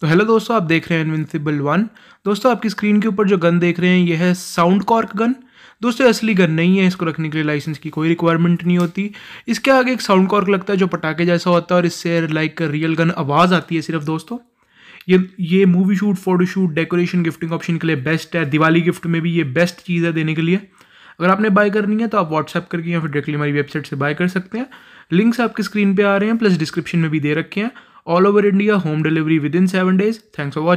तो हेलो दोस्तों आप देख रहे हैं इनविंसिबल वन दोस्तों आपकी स्क्रीन के ऊपर जो गन देख रहे हैं यह है साउंड कॉर्क गन दोस्तों असली गन नहीं है इसको रखने के लिए लाइसेंस की कोई रिक्वायरमेंट नहीं होती इसके आगे एक साउंड कॉर्क लगता है जो पटाखे जैसा होता है और इससे लाइक रियल गन आवाज़ आती है सिर्फ दोस्तों ये ये movie shoot photo shoot decoration gifting option के लिए बेस्ट है दिवाली गिफ्ट में भी ये बेस्ट चीज़ है देने के लिए अगर आपने बाय करनी है तो आप व्हाट्सअप करके या फिर डायरेक्टली हमारी वेबसाइट से बाय कर सकते हैं लिंक्स आपकी स्क्रीन पर आ रहे हैं प्लस डिस्क्रिप्शन में भी दे रखे हैं all over India, home delivery within 7 days. Thanks for watching.